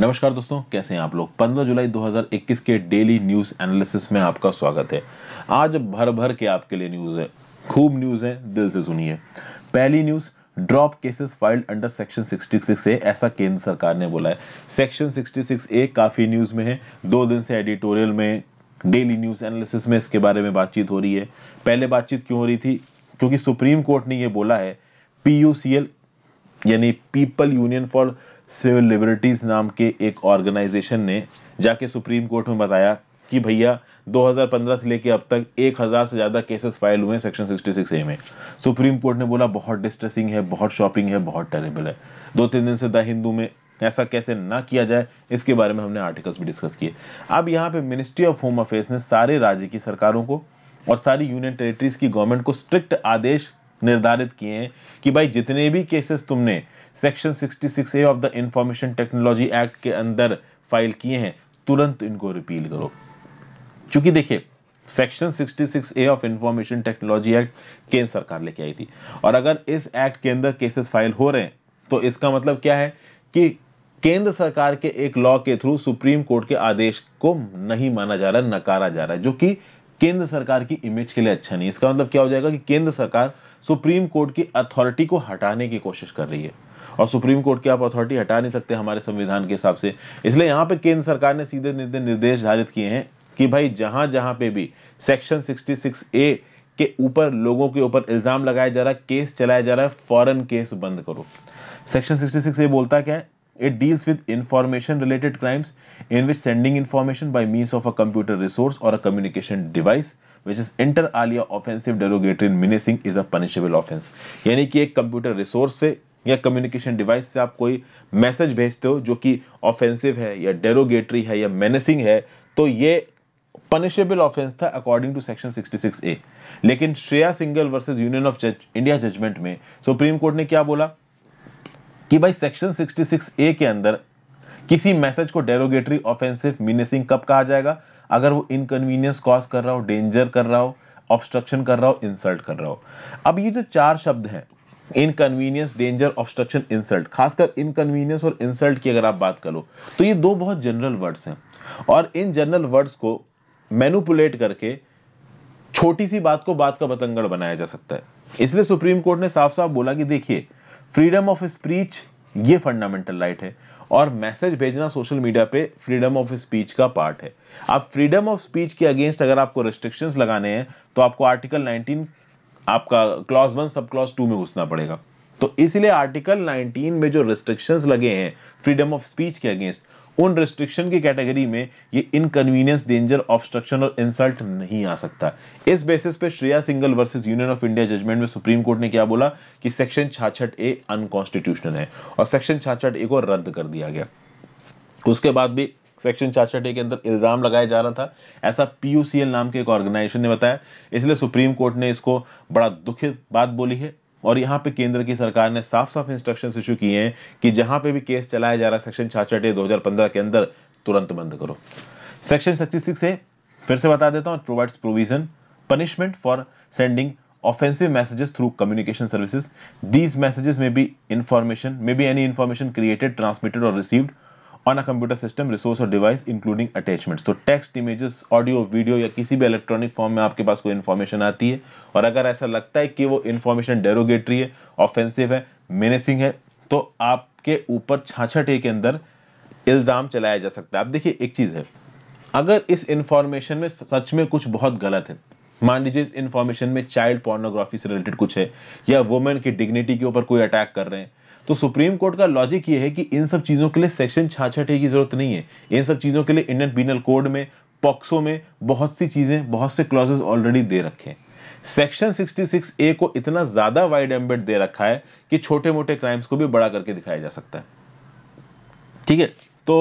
नमस्कार दोस्तों कैसे हैं आप लोग 15 जुलाई 2021 के डेली न्यूज़ एनालिसिस में आपका स्वागत है आज भर भर के आपके लिए न्यूज़ है खूब न्यूज़ है दिल से सुनिए पहली news drop cases filed under section 66 A ऐसा केंद्र सरकार ने बोला है सेक्शन 66 ए काफ़ी न्यूज़ में है दो दिन से एडिटोरियल में डेली न्यूज़ एनालिसिस में इसके बारे में बातचीत हो रही है पहले बातचीत क्यों हो रही थी क्योंकि सुप्रीम कोर्ट ने ये बोला है पी यानी people union for civil liberties नाम के एक ऑर्गेनाइजेशन ने जाके सुप्रीम कोर्ट में बताया कि भैया 2015 से लेके अब तक 1000 से ज़्यादा केसेस फाइल हुए हैं सेक्शन 66 ए में सुप्रीम कोर्ट ने बोला बहुत डिस्ट्रेसिंग है बहुत शॉपिंग है बहुत टेरेबल है दो तीन दिन से द हिंदू में ऐसा कैसे ना किया जाए इसके बारे में हमने आर्टिकल्स भी डिस्कस किए अब यहाँ पे मिनिस्ट्री ऑफ होम अफेयर्स ने सारे राज्य की सरकारों को और सारी यूनियन टेरिटरीज की गवर्नमेंट को स्ट्रिक्ट आदेश निर्धारित किए हैं कि भाई जितने भी केसेस तुमने section 66 A of the information technology act के अंदर फाइल किए हैं तुरंत इनको रिपील करो चूंकि देखिए section 66 A of information technology act केंद्र सरकार लेके आई थी और अगर इस एक्ट के अंदर केसेस फाइल हो रहे हैं तो इसका मतलब क्या है कि केंद्र सरकार के एक लॉ के थ्रू सुप्रीम कोर्ट के आदेश को नहीं माना जा रहा नकारा जा रहा है जो कि केंद्र सरकार की इमेज के लिए अच्छा नहीं इसका मतलब क्या हो जाएगा कि केंद्र सरकार सुप्रीम कोर्ट की अथॉरिटी को हटाने की कोशिश कर रही है और सुप्रीम कोर्ट की आप अथॉरिटी हटा नहीं सकते हमारे संविधान के हिसाब से इसलिए यहां पे केंद्र सरकार ने सीधे निर्देश धारित किए हैं कि भाई जहां जहां पे भी सेक्शन 66 ए के ऊपर लोगों के ऊपर इल्जाम लगाया जा रहा है केस चलाया जा रहा है फॉरन केस बंद करो सेक्शन सिक्सटी ए बोलता क्या है It deals with information related crimes in which sending information by means of a computer resource or a communication device which is inter alia offensive derogatory and menacing is a punishable offense yani ki ek computer resource se या communication device से आप कोई message भेजते हो जो कि offensive है या डेरोगेटरी है या मेनेसिंग है तो ये पनिशेबल ऑफेंस था अकॉर्डिंग टू सेक्शन 66 ए लेकिन Shreya Singhal versus union of India judgement में सुप्रीम कोर्ट ने क्या बोला कि भाई सेक्शन 66 ए के अंदर किसी मैसेज को डेरोगेटरी ऑफेंसिव मीनिंग कब कहा जाएगा अगर वो इनकन्वीनियंस कॉज कर रहा हो डेंजर कर रहा हो ऑब्स्ट्रक्शन कर रहा हो इंसल्ट कर रहा हो अब ये जो चार शब्द हैं इनकन्वीनियंस डेंजर ऑब्स्ट्रक्शन इंसल्ट खासकर इनकन्वीनियंस और इंसल्ट की अगर आप बात करो तो ये दो बहुत जनरल वर्ड्स हैं और इन जनरल वर्ड्स को मैनुपुलेट करके छोटी सी बात को बात का बतंगड़ बनाया जा सकता है इसलिए सुप्रीम कोर्ट ने साफ साफ बोला कि देखिए फ्रीडम ऑफ स्पीच ये फंडामेंटल राइट है और मैसेज भेजना सोशल मीडिया पे फ्रीडम ऑफ स्पीच का पार्ट है आप फ्रीडम ऑफ स्पीच के अगेंस्ट अगर आपको रिस्ट्रिक्शंस लगाने हैं तो आपको आर्टिकल 19 आपका clause one sub clause two में घुसना पड़ेगा तो इसलिए आर्टिकल 19 में जो रिस्ट्रिक्शंस लगे हैं फ्रीडम ऑफ स्पीच के अगेंस्ट उन रिस्ट्रिक्शन की कैटेगरी में ये इनकन्वीनियंस डेंजर ऑब्स्ट्रक्शन और इंसल्ट नहीं आ सकता इस बेसिस पे Shreya Singhal versus union of India judgement में सुप्रीम कोर्ट ने क्या बोला कि सेक्शन छाछठ ए अनकॉन्स्टिट्यूशनल है और सेक्शन छाछठ ए को रद्द कर दिया गया उसके बाद भी सेक्शन छाछठ ए के अंदर इल्ज़ाम लगाया जा रहा था ऐसा पीयूसीएल नाम के एक ऑर्गेनाइजेशन ने बताया इसलिए सुप्रीम कोर्ट ने इसको बड़ा दुखित बात बोली है और यहाँ पे केंद्र की सरकार ने साफ साफ इंस्ट्रक्शन इशू किए हैं कि जहां पे भी केस चलाया जा रहा है सेक्शन छाछठ ए दो के अंदर तुरंत बंद करो सेक्शन सिक्सटी सिक्स से फिर से बता देता हूँ provide provision punishment for sending offensive messages through communication services these messages में भी इन्फॉर्मेशन में be any information created transmitted और received on a computer system resource और डिवाइस इंक्लूडिंग अटैचमेंट्स तो टेक्स्ट इमेजेस ऑडियो वीडियो या किसी भी electronic form में आपके पास कोई इन्फॉर्मेशन आती है और अगर ऐसा लगता है कि वो इन्फॉर्मेशन डेरोगेटरी है ऑफेंसिव है मेनेसिंग है तो आपके ऊपर छाछठ ए के अंदर इल्ज़ाम चलाया जा सकता है आप देखिए एक चीज़ है अगर इस इन्फॉर्मेशन में सच में कुछ बहुत गलत है मान लीजिए इस इन्फॉर्मेशन में चाइल्ड पोर्नोग्राफी से रिलेटेड कुछ है या वुमेन की डिग्निटी के ऊपर कोई अटैक कर रहे हैं तो सुप्रीम कोर्ट का लॉजिक ये है कि इन सब चीज़ों के लिए सेक्शन छाछठ की जरूरत नहीं है इन सब चीज़ों के लिए इंडियन पीनल कोड में पॉक्सो में बहुत सी चीज़ें बहुत से क्लॉजेस ऑलरेडी दे रखे हैं सेक्शन 66 ए को इतना ज़्यादा वाइड एम्बेड दे रखा है कि छोटे मोटे क्राइम्स को भी बड़ा करके दिखाया जा सकता है ठीक है तो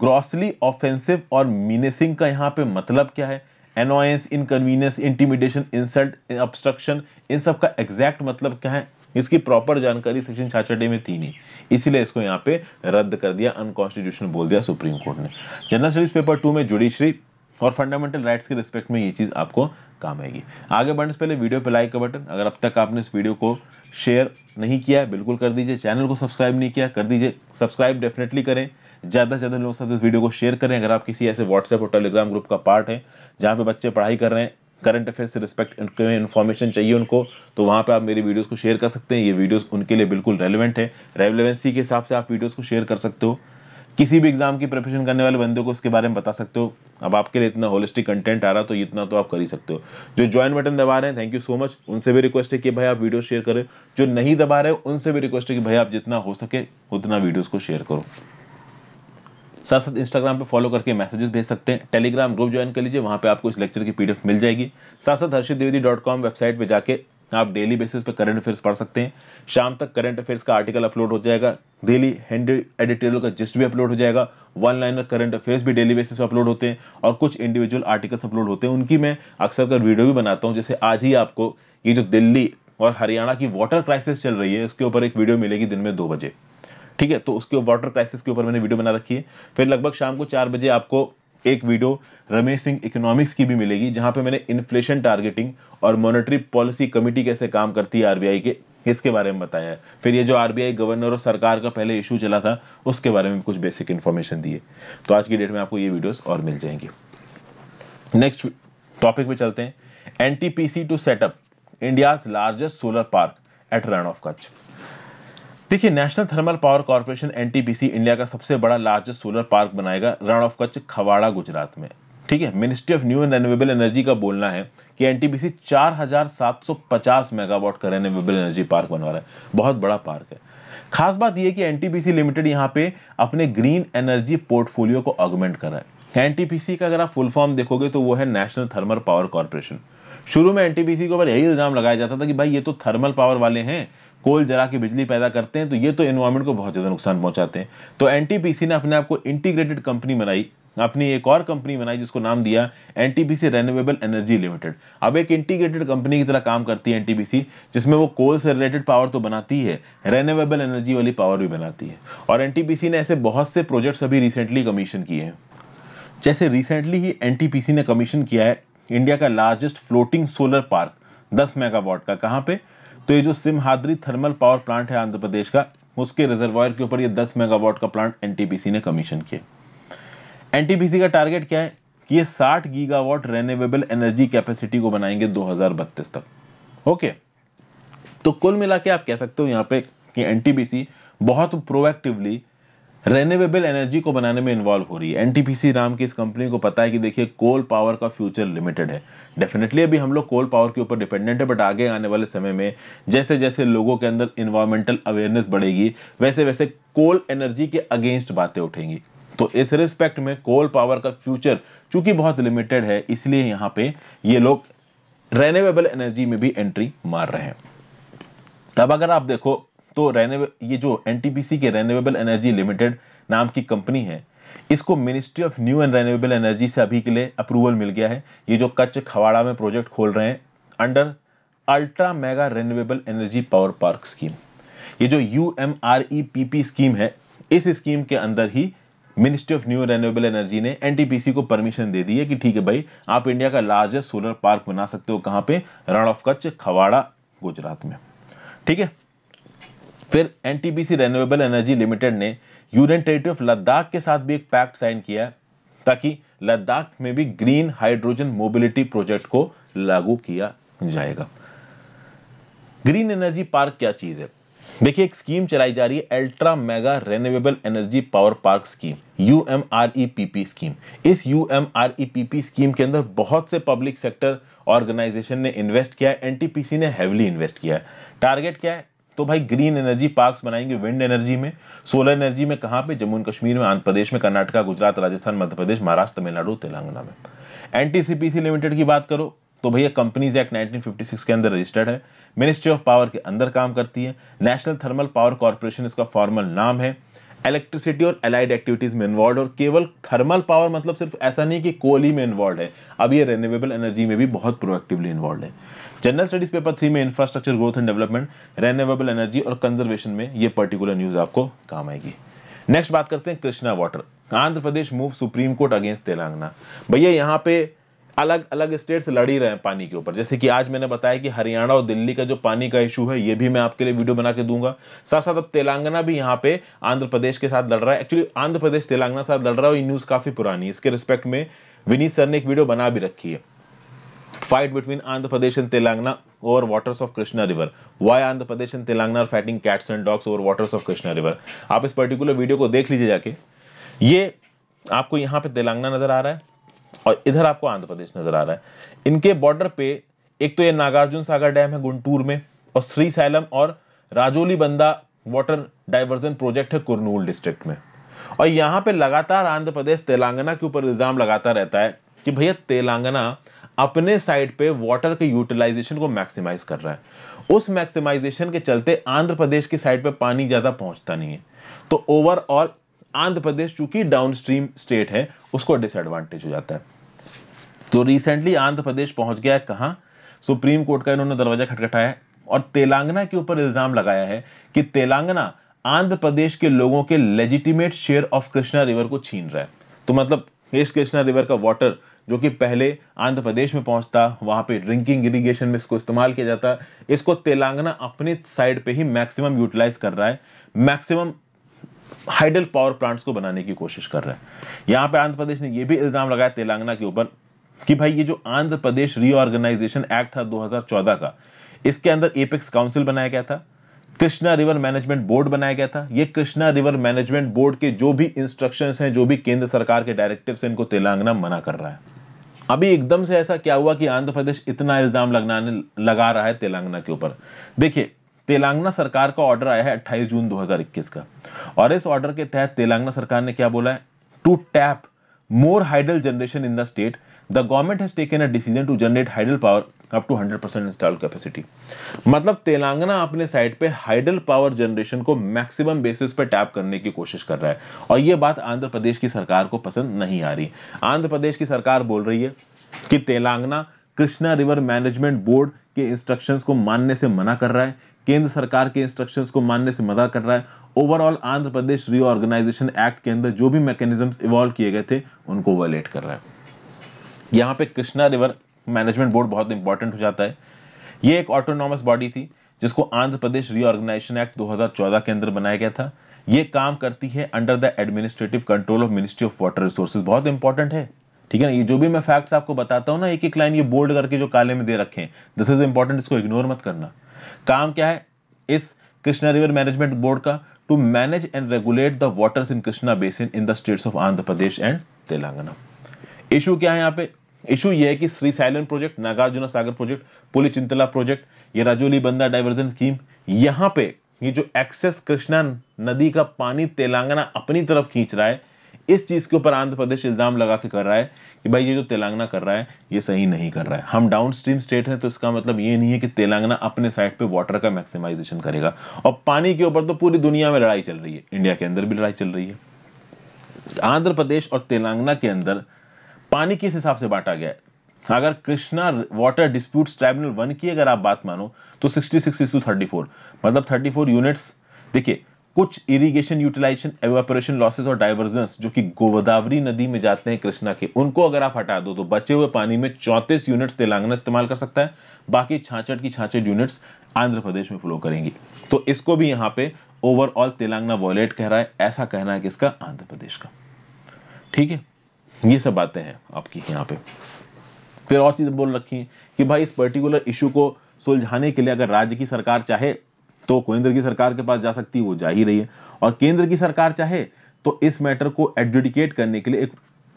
ग्रॉसली ऑफेंसिव और मीनेसिंग का यहां पे मतलब क्या है annoyance inconvenience intimidation insult obstruction इन सब का एग्जैक्ट मतलब क्या है इसकी प्रॉपर जानकारी सेक्शन छाछ में थी नहीं इसीलिए इसको यहाँ पे रद्द कर दिया अनकॉन्स्टिट्यूशन बोल दिया सुप्रीम कोर्ट ने जनरल स्टडीज पेपर टू में जुडिशरी और फंडामेंटल राइट्स के रिस्पेक्ट में ये चीज़ आपको काम आएगी आगे बढ़ने से पहले वीडियो पे लाइक का बटन अगर अब तक आपने इस वीडियो को शेयर नहीं किया है बिल्कुल कर दीजिए चैनल को सब्सक्राइब नहीं किया कर दीजिए सब्सक्राइब डेफिनेटली करें ज़्यादा से ज़्यादा लोगों के साथ इस वीडियो को शेयर करें अगर आप किसी ऐसे व्हाट्सएप और टेलीग्राम ग्रुप का पार्ट हैं जहाँ पे बच्चे पढ़ाई कर रहे हैं करंट अफेयर से रिस्पेक्ट इन्फॉर्मेशन चाहिए उनको तो वहाँ पे आप मेरी वीडियोस को शेयर कर सकते हैं ये वीडियोस उनके लिए बिल्कुल रेलिवेंट है रेलिवेंसी के हिसाब से आप वीडियोस को शेयर कर सकते हो किसी भी एग्जाम की प्रिपरेशन करने वाले बंदे को इसके बारे में बता सकते हो अब आपके लिए इतना होलिस्टिक कंटेंट आ रहा तो इतना तो आप कर ही सकते हो जो ज्वाइन बटन दबा रहे हैं थैंक यू सो मच उनसे भी रिक्वेस्ट है कि भाई आप वीडियो शेयर करें जो नहीं दबा रहे उनसे भी रिक्वेस्ट है कि भाई आप जितना हो सके उतना वीडियोज़ को शेयर करो साथ साथ इंस्टाग्राम पे फॉलो करके मैसेजेस भेज सकते हैं टेलीग्राम ग्रुप ज्वाइन कर लीजिए वहाँ पे आपको इस लेक्चर की पीडीएफ मिल जाएगी साथ साथ Harshit Dwivedi dot com website पर जाके आप डेली बेसिस पे करंट अफेयर्स पढ़ सकते हैं शाम तक करंट अफेयर्स का आर्टिकल अपलोड हो जाएगा डेली हैंड एडिटोरियल का जिस्ट भी अपलोड हो जाएगा वन लाइनर करंट अफेयर्स भी डेली बेसिस पे अपलोड होते हैं और कुछ इंडिविजुअल आर्टिकल्स अपलोड होते हैं उनकी मैं अक्सर कर वीडियो भी बनाता हूँ जैसे आज ही आपको ये जो दिल्ली और हरियाणा की वाटर क्राइसिस चल रही है इसके ऊपर एक वीडियो मिलेगी दिन में दो बजे ठीक है तो उसके वाटर क्राइसिस के ऊपर मैंने वीडियो बना रखी है फिर लगभग शाम को चार बजे आपको एक वीडियो रमेश सिंह इकोनॉमिक्स की भी मिलेगी जहां पे मैंने इन्फ्लेशन टारगेटिंग और मॉनेटरी पॉलिसी कमिटी कैसे काम करती है आरबीआई के इसके बारे में बताया है फिर ये जो आरबीआई गवर्नर और सरकार का पहले इशू चला था उसके बारे में कुछ बेसिक इन्फॉर्मेशन दिए तो आज की डेट में आपको ये वीडियोस और मिल जाएंगी नेक्स्ट टॉपिक पे चलते हैं N to set up India's largest solar park at Rann of Kutch देखिए national thermal power corporation NTPC India का सबसे बड़ा लार्जेस्ट सोलर पार्क बनाएगा रण ऑफ कच्छ खवाड़ा गुजरात में ठीक है ministry of new and renewable energy का बोलना है कि एनटीपीसी 4750 मेगावाट का रेन्यूएबल एनर्जी पार्क बनवा रहा है बहुत बड़ा पार्क है खास बात यह कि एनटीपीसी लिमिटेड यहाँ पे अपने ग्रीन एनर्जी पोर्टफोलियो को ऑगमेंट कर रहा है एनटीपीसी का अगर आप फुल फॉर्म देखोगे तो वो है नेशनल थर्मल पावर कॉरपोरेशन शुरू में एनटीपीसी के ऊपर यही इल्जाम लगाया जाता था कि भाई ये तो थर्मल पावर वाले हैं कोल जला के बिजली पैदा करते हैं तो ये तो इन्वायरमेंट को बहुत ज़्यादा नुकसान पहुंचाते हैं तो एन ने अपने आप को इंटीग्रेटेड कंपनी बनाई अपनी एक और कंपनी बनाई जिसको नाम दिया सी रेन्यूएबल एनर्जी लिमिटेड अब एक इंटीग्रेटेड कंपनी की तरह काम करती है एनटीपीसी जिसमें वो कोल से रिलेटेड पावर तो बनाती है रेन्यूएबल एनर्जी वाली पावर भी बनाती है और सी ने ऐसे बहुत से प्रोजेक्ट्स अभी रिसेंटली कमीशन किए हैं जैसे रिसेंटली ही सी ने कमीशन किया है इंडिया का largest floating solar park 10 megawatt का कहाँ पे तो ये जो सिमहाद्री थर्मल पावर प्लांट है आंध्र प्रदेश का उसके रिजर्वायर के ऊपर ये 10 मेगावाट का प्लांट एनटीपीसी ने कमीशन किया एनटीपीसी का टारगेट क्या है कि ये 60 गीगावाट रेन्यूएबल एनर्जी कैपेसिटी को बनाएंगे दो तक ओके तो कुल मिला के आप कह सकते हो यहाँ पे कि एन बहुत प्रोएक्टिवली रेन्यूएबल एनर्जी को बनाने में इन्वॉल्व हो रही है एनटीपीसी राम की इस कंपनी को पता है कि देखिए कोल पावर का फ्यूचर लिमिटेड है डेफिनेटली अभी हम लोग कोल पावर के ऊपर डिपेंडेंट है बट आगे आने वाले समय में जैसे जैसे लोगों के अंदर इन्वायरमेंटल अवेयरनेस बढ़ेगी वैसे वैसे कोल एनर्जी के अगेंस्ट बातें उठेंगी तो इस रिस्पेक्ट में कोल पावर का फ्यूचर चूंकि बहुत लिमिटेड है इसलिए यहाँ पे ये लोग रेन्यूएबल एनर्जी में भी एंट्री मार रहे हैं तब अगर आप देखो तो रहने ये जो एन के रेन्यूएबल एनर्जी लिमिटेड नाम की कंपनी है इसको ministry of new and renewable energy से अभी के लिए अप्रूवल मिल गया है ये जो कच्च खवाड़ा में प्रोजेक्ट खोल रहे हैं under ultra mega renewable energy power park scheme ये जो U M R E P P scheme है इस स्कीम के अंदर ही ministry of new renewable energy ने एनटीपीसी को परमिशन दे दी है कि ठीक है भाई आप इंडिया का लार्जेस्ट सोलर पार्क बना सकते हो कहाँ पे रण ऑफ कच्छ खवाड़ा गुजरात में ठीक है फिर N C renewable energy limited ने यूनियन टेरिटरी ऑफ लद्दाख के साथ भी एक पैक्ट साइन किया ताकि लद्दाख में भी ग्रीन हाइड्रोजन मोबिलिटी प्रोजेक्ट को लागू किया जाएगा ग्रीन एनर्जी पार्क क्या चीज है देखिए एक स्कीम चलाई जा रही है ultra mega renewable energy power park scheme U M R E P P scheme इस U M R E P P scheme के अंदर बहुत से पब्लिक सेक्टर ऑर्गेनाइजेशन ने इन्वेस्ट किया है सी ने हैवली इन्वेस्ट किया है टारगेट क्या है तो भाई ग्रीन एनर्जी पार्क्स बनाएंगे विंड एनर्जी में सोलर एनर्जी में कहां पे जम्मू एंड कश्मीर में आंध्र प्रदेश में कर्नाटका गुजरात राजस्थान मध्य प्रदेश महाराष्ट्र तमिलनाडु तेलंगाना में एनटीसीपीसी लिमिटेड की बात करो तो भैया कंपनीज एक्ट 1956 के अंदर रजिस्टर्ड है मिनिस्ट्री ऑफ पावर के अंदर काम करती है नेशनल थर्मल पावर कॉरपोरेशन इसका फॉर्मल नाम है इलेक्ट्रिसिटी और एलाइड एक्टिविटीज में इन्वॉल्व और केवल थर्मल पावर मतलब सिर्फ ऐसा नहीं कि कोल ही में इन्वॉल्व है अब ये रेन्यूएबल एनर्जी में भी बहुत प्रोएक्टिवली इन्वॉल्व है जनरल स्टडीज पेपर थ्री में infrastructure growth and development renewable energy और कंजर्वेशन में ये पर्टिकुलर न्यूज आपको काम आएगी नेक्स्ट बात करते हैं Krishna water Andhra Pradesh move supreme court against Telangana भैया यहाँ पे अलग अलग स्टेट्स लड़ ही रहे हैं पानी के ऊपर जैसे कि आज मैंने बताया कि हरियाणा और दिल्ली का जो पानी का इशू है ये भी मैं आपके लिए वीडियो बना के दूंगा साथ साथ अब तेलंगाना भी यहाँ पे आंध्र प्रदेश के साथ लड़ रहा है एक्चुअली आंध्र प्रदेश तेलंगाना साथ लड़ रहा है न्यूज़ काफ़ी पुरानी इसके रिस्पेक्ट में विनीत सर ने एक वीडियो बना भी रखी है fight between Andhra Pradesh and Telangana over waters of Krishna river why Andhra Pradesh and Telangana fighting cats and and over waters of Krishna river आप इस पर्टिकुलर वीडियो को देख लीजिए जाके ये आपको यहाँ पे तेलंगाना नजर आ रहा है और इधर आपको आंध्र प्रदेश नजर आ रहा है इनके बॉर्डर पे एक तो ये नागार्जुन सागर डैम है गुंटूर में और श्री सैलम और राजोली बंदा वाटर डाइवर्जन प्रोजेक्ट है कुरनूल डिस्ट्रिक्ट में और यहाँ पे लगातार आंध्र प्रदेश तेलंगाना के ऊपर इल्ज़ाम लगाता रहता है कि भैया तेलंगाना अपने साइड पे वाटर के यूटिलाइजेशन को मैक्सिमाइज कर रहा है उस मैक्सिमाइजेशन के चलते आंध्र प्रदेश की साइड पे पानी ज़्यादा पहुँचता नहीं है तो ओवरऑल आंध्र प्रदेश चूंकि डाउनस्ट्रीम स्टेट है उसको डिसएडवांटेज हो जाता है तो रिसेंटली आंध्र प्रदेश पहुंच गया कहां सुप्रीम कोर्ट का इन्होंने दरवाजा खटखटाया और तेलंगाना के ऊपर इल्जाम लगाया है कि तेलंगाना आंध्र प्रदेश के लोगों के legitimate share of Krishna river को छीन रहा है तो मतलब इस कृष्णा रिवर का वाटर जो कि पहले आंध्र प्रदेश में पहुंचता वहां पे ड्रिंकिंग इरिगेशन में इसको इस्तेमाल किया जाता इसको तेलंगाना अपने साइड पे ही मैक्सिमम यूटिलाइज कर रहा है मैक्सिमम हाइडल पावर प्लांट्स को बनाने की कोशिश कर रहा है यहां पे आंध्र प्रदेश ने यह भी इल्ज़ाम लगाया तेलंगाना के ऊपर कि भाई ये जो आंध्र प्रदेश रीऑर्गेनाइजेशन एक्ट था 2014 का इसके अंदर एपेक्स काउंसिल बनाया गया था कृष्णा रिवर मैनेजमेंट बोर्ड बनाया गया था ये कृष्णा रिवर मैनेजमेंट बोर्ड के जो भी इंस्ट्रक्शन हैं जो भी केंद्र सरकार के डायरेक्टिव इनको तेलंगाना मना कर रहा है अभी एकदम से ऐसा क्या हुआ कि आंध्र प्रदेश इतना इल्जाम लगाने लगा रहा है तेलंगाना के ऊपर देखिए तेलंगाना सरकार का ऑर्डर आया है 28 जून 2021 का और इस ऑर्डर के तहत तेलंगाना सरकार ने क्या बोला है to tap more hydel generation in the state the government has taken a decision to generate hydel power up to 100 percent install capacity मतलब तेलंगाना अपने साइड पे हाइड्रल पावर जनरेशन को मैक्सिमम बेसिस पे टैप करने की कोशिश कर रहा है और ये बात आंध्र प्रदेश की सरकार को पसंद नहीं आ रही आंध्र प्रदेश की सरकार बोल रही है कि Telangana Krishna river management board के इंस्ट्रक्शंस को मानने से मना कर रहा है केंद्र सरकार के इंस्ट्रक्शंस को मानने से मना कर रहा है overall Andhra Pradesh reorganisation act के अंदर जो भी मैकेनिज्म इवॉल्व किए गए थे उनको वायलेट कर रहा है यहाँ पे कृष्णा रिवर मैनेजमेंट बोर्ड बहुत इंपॉर्टेंट हो जाता है ये एक ऑटोनॉमस बॉडी थी जिसको आंध्र प्रदेश रीऑर्गेनाइजेशन एक्ट 2014 के अंदर बनाया गया था ये काम करती है under the administrative control of ministry of water resources बहुत इंपॉर्टेंट है ठीक है ना ये जो भी मैं फैक्ट्स आपको बताता हूँ ना एक एक लाइन ये बोल्ड करके जो काले में दे रखे हैं दिस इज इंपॉर्टेंट इसको इग्नोर मत करना काम क्या है इस कृष्णा रिवर मैनेजमेंट बोर्ड का to manage and regulate the waters in Krishna basin in the states of Andhra Pradesh and Telangana issue क्या है यहाँ पे इशू ये है कि Srisailam project Nagarjuna Sagar project Pulichintala project ये राजौली बंदा डाइवर्जन स्कीम यहाँ पे ये जो एक्सेस कृष्णा नदी का पानी तेलंगाना अपनी तरफ खींच रहा है इस चीज के ऊपर आंध्र प्रदेश इल्जाम लगा के कर रहा है कि भाई ये जो तेलंगाना कर रहा है ये सही नहीं कर रहा है हम डाउन स्ट्रीम स्टेट हैं तो इसका मतलब ये नहीं है कि तेलंगाना अपने साइड पे वाटर का मैक्सिमाइजेशन करेगा और पानी के ऊपर तो पूरी दुनिया में लड़ाई चल रही है इंडिया के अंदर भी लड़ाई चल रही है आंध्र प्रदेश और तेलंगाना के अंदर पानी किस हिसाब से बांटा गया है अगर Krishna water dispute tribunal one की अगर आप बात मानो तो 66 सिक्स टू थर्टी मतलब 34 यूनिट्स देखिए कुछ इरिगेशन यूटिलाइजेशन एवेपोरेशन लॉसेस और डाइवर्जन जो कि गोदावरी नदी में जाते हैं कृष्णा के उनको अगर आप हटा दो तो बचे हुए पानी में चौंतीस यूनिट्स तेलंगाना इस्तेमाल कर सकता है बाकी छाछठ की छाछठ यूनिट्स आंध्र प्रदेश में फ्लो करेंगी तो इसको भी यहाँ पे ओवरऑल तेलंगाना वॉयलेट कह रहा है ऐसा कहना है किसका आंध्र प्रदेश का ठीक है ये सब बातें हैं आपकी यहाँ पे फिर और चीज़ें बोल रखी है कि भाई इस पर्टिकुलर इशू को सुलझाने के लिए अगर राज्य की सरकार चाहे तो केंद्र की सरकार के पास जा सकती है वो जा ही रही है और केंद्र की सरकार चाहे तो इस मैटर को एडजुडिकेट करने के लिए एक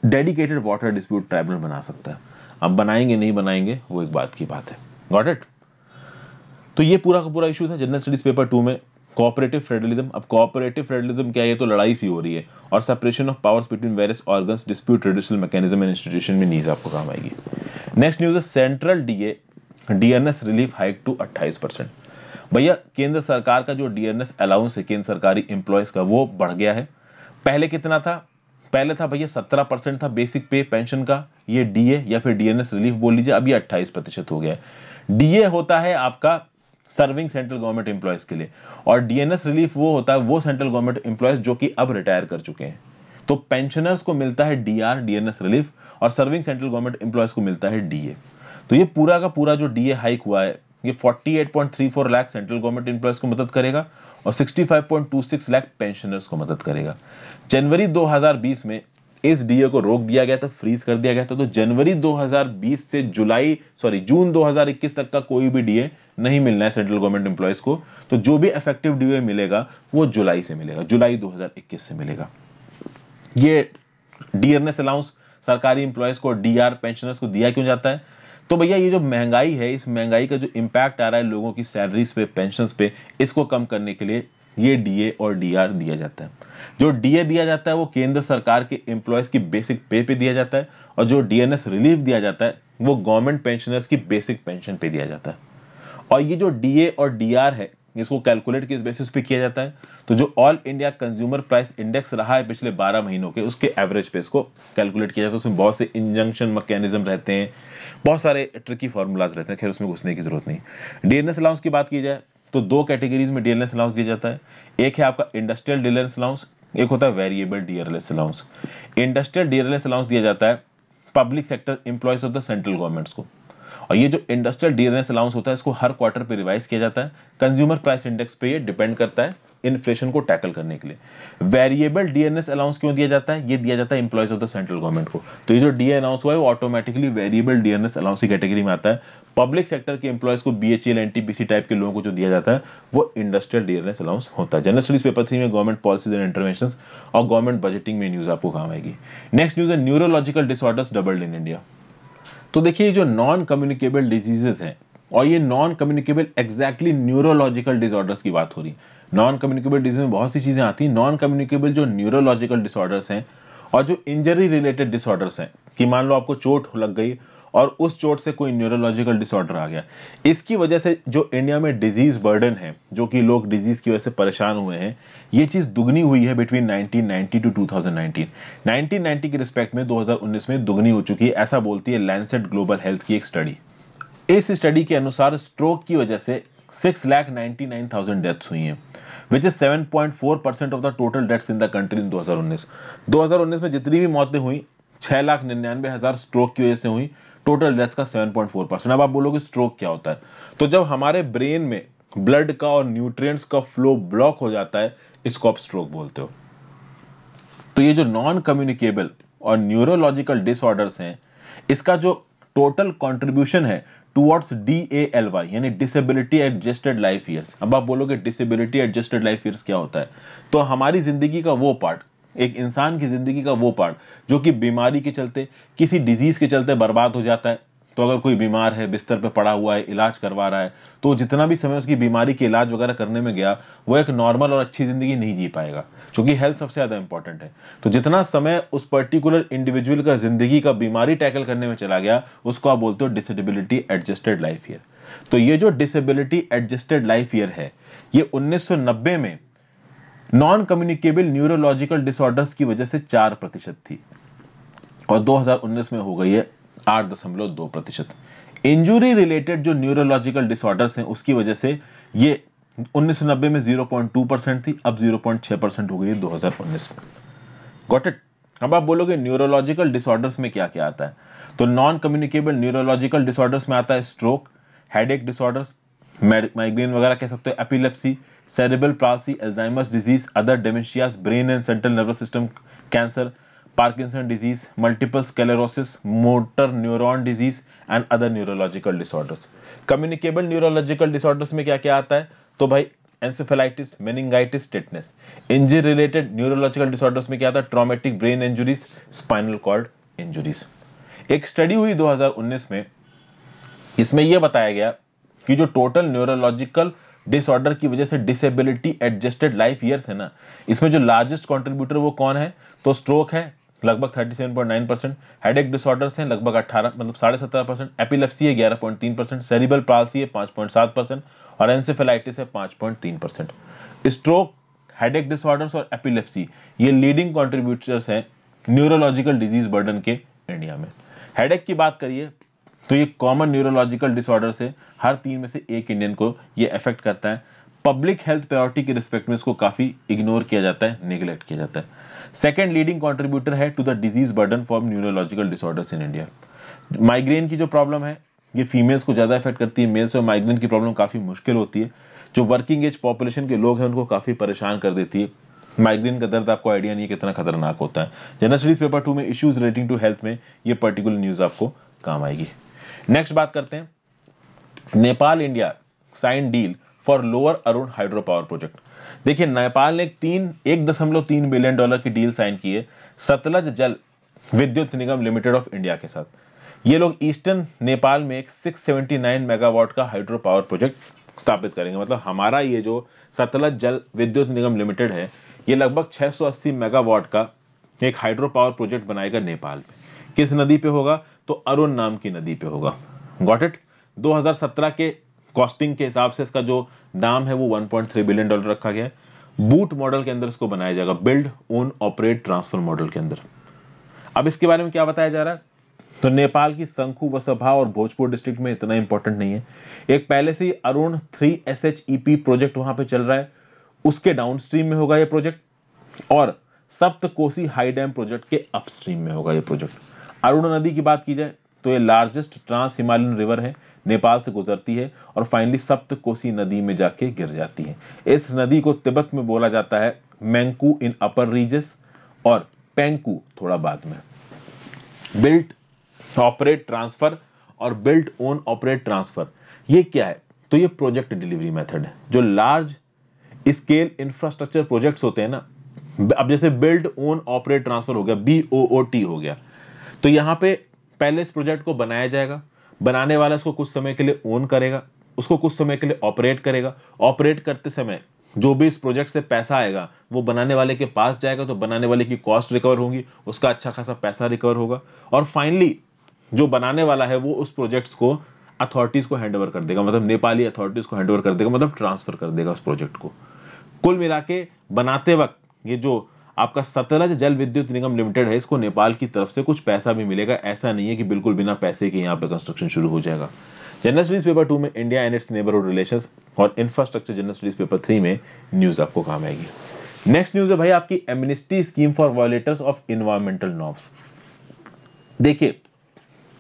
डेडिकेटेड वाटर डिस्प्यूट ट्राइब्यूनल बना सकता है अब बनाएंगे नहीं बनाएंगे वो एक बात की बात है गॉट इट तो ये पूरा का पूरा इशू था जनरल स्टडीज पेपर टू में कोऑपरेटिव फेडरलिज्म अब कोऑपरेटिव फेडरलिज्म क्या है ये तो लड़ाई सी हो रही है और separation of powers between various organs dispute traditional mechanism and institution में नीज आपको काम आएगी नेक्स्ट न्यूज है central DA dearness relief hike to 28 percent भैया केंद्र सरकार का जो डीएनएस अलाउंस है केंद्र सरकारी एम्प्लॉयज का वो बढ़ गया है पहले कितना था पहले था भैया सत्रह परसेंट था बेसिक पे पेंशन का ये डीए या फिर डीएनएस रिलीफ बोल लीजिए अब ये अट्ठाईस प्रतिशत हो गया है डीए होता है आपका सर्विंग सेंट्रल गवर्नमेंट एम्प्लॉयज के लिए और डीएनएस रिलीफ वो होता है वो सेंट्रल गवर्नमेंट एम्प्लॉयज जो कि अब रिटायर कर चुके हैं तो पेंशनर्स को मिलता है डीआर डीएनएस रिलीफ और सर्विंग सेंट्रल गवर्नमेंट एम्प्लॉयज को मिलता है डीए तो ये पूरा का पूरा जो डीए हाइक हुआ है ये 48.34 लाख सेंट्रल गवर्नमेंट एम्प्लॉयज को मदद करेगा और 65.26 लाख पेंशनर्स को मदद करेगा जनवरी 2020 में इस डीए को रोक दिया गया था फ्रीज कर दिया गया था तो जनवरी 2020 से जुलाई सॉरी जून 2021 तक का कोई भी डीए नहीं मिलना है सेंट्रल गवर्नमेंट एम्प्लॉयज़ को तो जो भी इफेक्टिव डीए मिलेगा वो जुलाई से मिलेगा जुलाई 2021 से मिलेगा ये डीएरनेस अलाउंस सरकारी एम्प्लॉयज को डी पेंशनर्स को दिया क्यों जाता है तो भैया ये जो महंगाई है इस महंगाई का जो इम्पैक्ट आ रहा है लोगों की सैलरीज पे पेंशन पे इसको कम करने के लिए ये डीए और डीआर दिया जाता है जो डीए दिया जाता है वो केंद्र सरकार के एम्प्लॉयज की बेसिक पे पे दिया जाता है और जो डीएनएस रिलीफ दिया जाता है वो गवर्नमेंट पेंशनर्स की बेसिक पेंशन पे दिया जाता है और ये जो डीए और डीआर है इसको कैलकुलेट किस बेसिस पे किया जाता है तो जो all India consumer price index रहा है पिछले 12 महीनों के उसके एवरेज पे इसको कैलकुलेट किया जाता है उसमें बहुत से इंजंक्शन मैकेनिज्म रहते हैं बहुत सारे ट्रिकी फार्मूलाज रहते हैं खैर उसमें घुसने की जरूरत नहीं डीएनएस अलाउंस की बात की जाए तो दो कैटेगरीज में डीएलएस अलाउंस दिया जाता है एक है आपका इंडस्ट्रियल डीएलएस अलाउंस एक होता है variable dearness allowance industrial dearness allowance दिया जाता है public sector employees of the central governments को और ये जो इंडस्ट्रियल डीरनेस अलाउंस होता है इसको हर क्वार्टर पे रिवाइज किया जाता है कंज्यूमर प्राइस इंडेक्स पे ये डिपेंड करता है इन्फ्लेशन को टैकल करने के लिए वेरिएबल डीएनएस अलाउंस क्यों दिया जाता है ये दिया जाता है employees of the central government को तो ये जो डीए अनाउंस हुआ है वो ऑटोमेटिकली वेरिएबल डीएनएस अलाउंस की कैटेगरी में आता है पब्लिक सेक्टर के इंप्लॉयज को एन एनटीपीसी टाइप के लोगों को जो दिया जाता है वो इंडस्ट्रियल डीएनएस अलाउंस होता है जनरल स्टडीज पेपर थ्री में गवर्नमेंट पॉलिसीज एंड इंटरवेंशन और गवर्नमेंट बजटिंग में न्यूज आपको काम आएगी नेक्स्ट न्यूज है neurological disorders doubled in India तो देखिए जो नॉन कम्युनिकेबल डिजीजेस हैं और ये non communicable exactly neurological disorders की बात हो रही है नॉन कम्युनिकेबल डिजीज में बहुत सी चीज़ें आती हैं नॉन कम्युनिकेबल जो न्यूरोलॉजिकल डिसऑर्डर्स हैं और जो इंजरी रिलेटेड डिसऑर्डर्स हैं कि मान लो आपको चोट लग गई और उस चोट से कोई न्यूरोलॉजिकल डिसऑर्डर आ गया इसकी वजह से जो इंडिया में डिजीज़ बर्डन है जो कि लोग डिजीज़ की वजह से परेशान हुए हैं ये चीज़ दुगनी हुई है बिटवीन 1990 टू 2019 1990 के रिस्पेक्ट में 2019 में दुगनी हो चुकी है ऐसा बोलती है लैंसेट ग्लोबल हेल्थ की एक स्टडी इस स्टडी के अनुसार स्ट्रोक की वजह से six lakh ninety nine thousand deaths हुई हैं which is seven point four percent of the total deaths in the country in दो दो हज़ार उन्नीस हज़ार उन्नीस में जितनी भी मौतें हुई छः लाख निन्यानवे हज़ार स्ट्रोक की वजह से हुई टोटल डेथ का 7.4 परसेंट अब आप बोलोगे स्ट्रोक क्या होता है तो जब हमारे ब्रेन में ब्लड का और न्यूट्रिएंट्स का फ्लो ब्लॉक हो जाता है इसको आप स्ट्रोक बोलते हो तो ये जो नॉन कम्युनिकेबल और न्यूरोलॉजिकल डिसऑर्डर्स हैं इसका जो टोटल कॉन्ट्रीब्यूशन है towards D A L Y यानी डिसेबिलिटी एडजस्टेड लाइफ ईयर्स अब आप बोलोगे डिसेबिलिटी एडजस्टेड लाइफ ईयर्स क्या होता है तो हमारी जिंदगी का वो पार्ट एक इंसान की ज़िंदगी का वो पार्ट जो कि बीमारी के चलते किसी डिजीज़ के चलते बर्बाद हो जाता है तो अगर कोई बीमार है बिस्तर पे पड़ा हुआ है इलाज करवा रहा है तो जितना भी समय उसकी बीमारी के इलाज वगैरह करने में गया वो एक नॉर्मल और अच्छी ज़िंदगी नहीं जी पाएगा क्योंकि हेल्थ सबसे ज़्यादा इंपॉर्टेंट है तो जितना समय उस पर्टिकुलर इंडिविजुअल का ज़िंदगी का बीमारी टैकल करने में चला गया उसको आप बोलते हो डिसेबिलिटी एडजस्टेड लाइफ ईयर तो ये जो डिसेबिलिटी एडजस्टेड लाइफ ईयर है ये 1990 में नॉन कम्युनिकेबल न्यूरोलॉजिकल डिसऑर्डर्स की वजह से चार प्रतिशत थी और 2019 में हो गई है आठ दशमलव दो प्रतिशत इंजुरी रिलेटेड जो न्यूरोलॉजिकल डिसऑर्डर्स हैं उसकी वजह से ये 1990 में 0.2 परसेंट थी अब 0.6 परसेंट हो गई है 2019 में गॉट इट अब आप बोलोगे न्यूरोलॉजिकल डिसऑर्डर्स में क्या क्या आता है तो नॉन कम्युनिकेबल न्यूरोलॉजिकल डिसऑर्डर्स में आता है स्ट्रोक हेडेक डिसऑर्डर्स माइग्रेन वगैरह कह सकते हो epilepsy cerebral palsy Alzheimer's disease other dementias brain and central nervous system cancer Parkinson disease multiple sclerosis motor neuron disease and other neurological disorders communicable neurological disorders में क्या क्या आता है तो भाई encephalitis meningitis tetanus injury related neurological disorders में क्या आता है traumatic brain injuries spinal cord injuries एक स्टडी हुई 2019 में इसमें यह बताया गया कि जो टोटल न्यूरोलॉजिकल डिसऑर्डर की वजह से डिसेबिलिटी एडजस्टेड लाइफ ईयर्स है ना इसमें जो लार्जेस्ट कॉन्ट्रीब्यूटर वो कौन है तो स्ट्रोक है लगभग 37.9 परसेंट हेडेक डिसऑर्डर्स हैं लगभग 18 मतलब साढ़े सत्रह परसेंट एपिलेप्सी है तीन परसेंट सेरिबल पालसी है सात परसेंट और एनसेफेलाइटिस है पॉइंट तीन परसेंट स्ट्रोक हेडेक डिसऑर्डर्स और एपिलेप्सी ये लीडिंग कॉन्ट्रीब्यूटर्स हैं न्यूरोलॉजिकल डिजीज बर्डन के इंडिया में हेडेक की बात करिए तो ये कॉमन न्यूरोलॉजिकल डिसऑर्डर से हर तीन में से एक इंडियन को ये अफेक्ट करता है पब्लिक हेल्थ प्रायोरिटी के रिस्पेक्ट में इसको काफ़ी इग्नोर किया जाता है निगलेक्ट किया जाता है सेकेंड लीडिंग कॉन्ट्रीब्यूटर है to the disease burden for neurological disorders in India migraine की जो प्रॉब्लम है ये फीमेल्स को ज़्यादा इफेक्ट करती है मेल्स में माइग्रेन की प्रॉब्लम काफ़ी मुश्किल होती है जो वर्किंग एज पॉपुलेशन के लोग हैं उनको काफ़ी परेशान कर देती है माइग्रेन का दर्द आपको आइडिया नहीं है कितना खतरनाक होता है जनरल स्टडीज पेपर टू में इश्यूज रिलेटिंग टू हेल्थ में ये पर्टिकुलर न्यूज़ आपको काम आएगी नेक्स्ट बात करते हैं Nepal India sign deal for lower Arun hydro power project देखिए नेपाल ने तीन एक दशमलव तीन बिलियन डॉलर की डील साइन की है सतलज जल विद्युत निगम लिमिटेड ऑफ इंडिया के साथ ये लोग ईस्टर्न नेपाल में एक 679 मेगावाट का हाइड्रो पावर प्रोजेक्ट स्थापित करेंगे मतलब हमारा ये जो सतलज जल विद्युत निगम लिमिटेड है ये लगभग 680 मेगावाट का एक हाइड्रो पावर प्रोजेक्ट बनाएगा नेपाल में किस नदी पे होगा तो अरुण नाम की नदी पे होगा गॉट इट 2017 के कॉस्टिंग के हिसाब से इसका जो दाम है वो 1.3 बिलियन डॉलर रखा गया है बूट मॉडल के अंदर इसको बनाया जाएगा build own operate transfer model के अंदर अब इसके बारे में क्या बताया जा रहा है तो नेपाल की शंखु वसभा और भोजपुर डिस्ट्रिक्ट में इतना इंपॉर्टेंट नहीं है एक पहले से Arun three S H E P project वहां पे चल रहा है उसके डाउनस्ट्रीम में होगा ये प्रोजेक्ट और Sapta Kosi high dam project के अपस्ट्रीम में होगा ये प्रोजेक्ट अरुणा नदी की बात की जाए तो ये लार्जेस्ट ट्रांस हिमालयन रिवर है नेपाल से गुजरती है और फाइनली सप्त कोसी नदी में जाके गिर जाती है इस नदी को तिब्बत में बोला जाता है मैंकू इन अपर रीजस और पेंकू थोड़ा बाद में बिल्ट ऑपरेट ट्रांसफर और बिल्ट ओन ऑपरेट ट्रांसफर ये क्या है तो ये प्रोजेक्ट डिलीवरी मेथड है जो लार्ज स्केल इंफ्रास्ट्रक्चर प्रोजेक्ट्स होते हैं ना अब जैसे बिल्ड ओन ऑपरेट ट्रांसफर हो गया बी ओ ओ टी हो गया तो यहाँ पे पहले इस प्रोजेक्ट को बनाया जाएगा बनाने वाला इसको कुछ समय के लिए ओन करेगा उसको कुछ समय के लिए ऑपरेट करेगा ऑपरेट करते समय जो भी इस प्रोजेक्ट से पैसा आएगा वो बनाने वाले के पास जाएगा तो बनाने वाले की कॉस्ट रिकवर होगी उसका अच्छा खासा पैसा रिकवर होगा और फाइनली जो बनाने वाला है वो उस प्रोजेक्ट्स को अथॉरिटीज़ को हैंड कर देगा मतलब नेपाली अथॉरिटीज़ को हैंड कर देगा मतलब ट्रांसफ़र कर देगा उस प्रोजेक्ट को कुल मिला के बनाते वक्त ये जो आपका सतलज जल विद्युत निगम लिमिटेड है इसको नेपाल की तरफ से कुछ पैसा भी मिलेगा ऐसा नहीं है कि बिल्कुल बिना पैसे के यहाँ पे कंस्ट्रक्शन शुरू हो जाएगा जनरल स्टडीज पेपर टू में India and its neighbourhood relation और infrastructure general studies paper three में न्यूज आपको काम आएगी नेक्स्ट न्यूज है भाई आपकी amnesty scheme for violators of environmental norms देखिए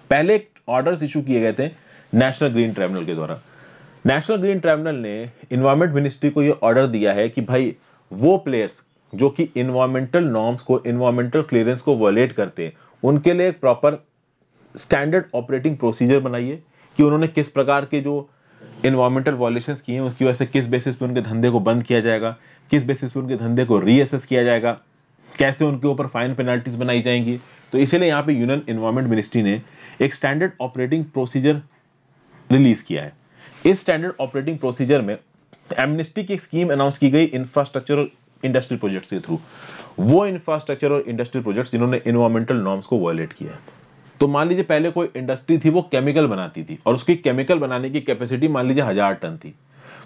पहले ऑर्डर्स इशू किए गए थे नेशनल ग्रीन ट्रिब्यूनल के द्वारा नेशनल ग्रीन ट्रिब्यूनल ने इन्वायरमेंट मिनिस्ट्री को ये ऑर्डर दिया है कि भाई वो प्लेयर्स जो कि इन्वायरमेंटल नॉर्म्स को इन्वायरमेंटल क्लियरेंस को वॉलेट करते हैं उनके लिए एक प्रॉपर स्टैंडर्ड ऑपरेटिंग प्रोसीजर बनाइए कि उन्होंने किस प्रकार के जो इन्वायरमेंटल वॉलेशन किए हैं उसकी वजह से किस बेसिस पे उनके धंधे को बंद किया जाएगा किस बेसिस पे उनके धंधे को रीअसेस किया जाएगा कैसे उनके ऊपर फाइन पेनल्टीज बनाई जाएंगी तो इसीलिए यहाँ पे यूनियन इन्वायरमेंट मिनिस्ट्री ने एक स्टैंडर्ड ऑपरेटिंग प्रोसीजर रिलीज किया है इस स्टैंडर्ड ऑपरेटिंग प्रोसीजर में एमनेस्टी की स्कीम अनाउंस की गई इंफ्रास्ट्रक्चर इंडस्ट्रियल प्रोजेक्ट्स के थ्रू वो इंफ्रास्ट्रक्चर और इंडस्ट्रियल प्रोजेक्ट्स जिन्होंने इन्वायरमेंटल नॉर्म्स को वायलेट किया है तो मान लीजिए पहले कोई इंडस्ट्री थी वो केमिकल बनाती थी और उसकी केमिकल बनाने की कैपेसिटी मान लीजिए हजार टन थी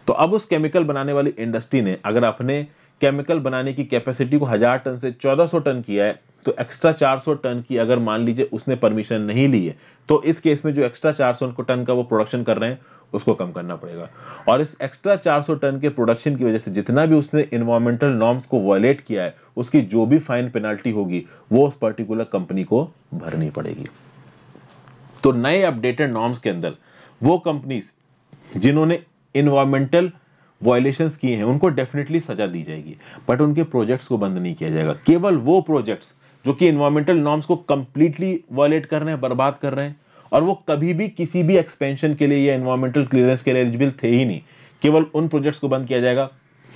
तो अब उस केमिकल बनाने वाली इंडस्ट्री ने अगर अपने केमिकल बनाने की कैपेसिटी को हज़ार टन से चौदह सौ टन किया है तो एक्स्ट्रा चार सौ टन की अगर मान लीजिए उसने परमिशन नहीं ली है तो इस केस में जो एक्स्ट्रा चार सौ टन का वो प्रोडक्शन कर रहे हैं उसको कम करना पड़ेगा और इस एक्स्ट्रा चार सौ टन के प्रोडक्शन की वजह से जितना भी उसने इन्वायरमेंटल नॉर्म्स को वायलेट किया है उसकी जो भी फाइन पेनल्टी होगी वो उस पर्टिकुलर कंपनी को भरनी पड़ेगी तो नए अपडेटेड नॉर्म्स के अंदर वो कंपनीज जिन्होंने इन्वायरमेंटल वायलेशंस किए हैं उनको डेफिनेटली सजा दी जाएगी बट उनके प्रोजेक्ट्स को बंद नहीं किया जाएगा केवल वो प्रोजेक्ट्स जो कि इन्वायरमेंटल नॉर्म्स को कंप्लीटली वायलेट कर रहे हैं बर्बाद कर रहे हैं और वो कभी भी किसी भी एक्सपेंशन के लिए या इन्वायरमेंटल क्लियरेंस के लिए एलिजिबल थे ही नहीं केवल उन प्रोजेक्ट्स को बंद किया जाएगा